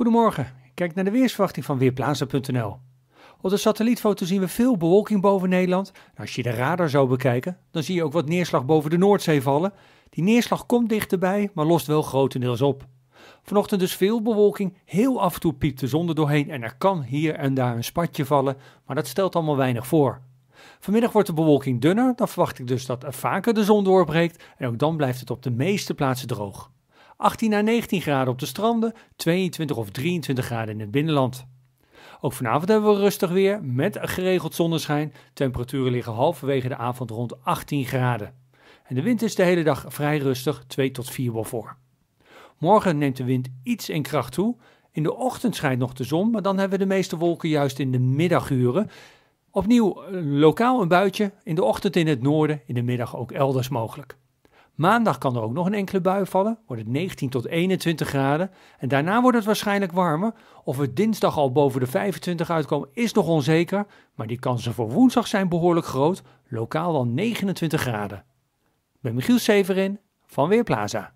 Goedemorgen, kijk naar de weersverwachting van Weerplaatsen.nl. Op de satellietfoto zien we veel bewolking boven Nederland. Als je de radar zou bekijken, dan zie je ook wat neerslag boven de Noordzee vallen. Die neerslag komt dichterbij, maar lost wel grotendeels op. Vanochtend dus veel bewolking, heel af en toe piept de zon er doorheen en er kan hier en daar een spatje vallen, maar dat stelt allemaal weinig voor. Vanmiddag wordt de bewolking dunner, dan verwacht ik dus dat er vaker de zon doorbreekt en ook dan blijft het op de meeste plaatsen droog. 18 à 19 graden op de stranden, 22 of 23 graden in het binnenland. Ook vanavond hebben we rustig weer met geregeld zonneschijn. Temperaturen liggen halverwege de avond rond 18 graden. En de wind is de hele dag vrij rustig, 2 tot 4 bal voor. Morgen neemt de wind iets in kracht toe. In de ochtend schijnt nog de zon, maar dan hebben we de meeste wolken juist in de middaguren. Opnieuw eh, lokaal een buitje, in de ochtend in het noorden, in de middag ook elders mogelijk. Maandag kan er ook nog een enkele bui vallen, wordt het 19 tot 21 graden. En daarna wordt het waarschijnlijk warmer. Of we dinsdag al boven de 25 uitkomen is nog onzeker, maar die kansen voor woensdag zijn behoorlijk groot, lokaal wel 29 graden. Ik ben Michiel Severin van Weerplaza.